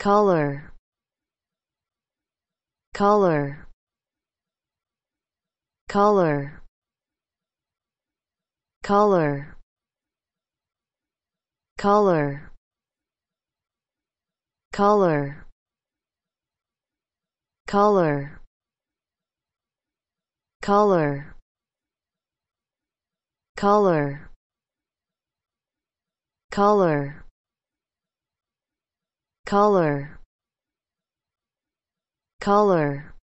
color color color color color color color color color color color color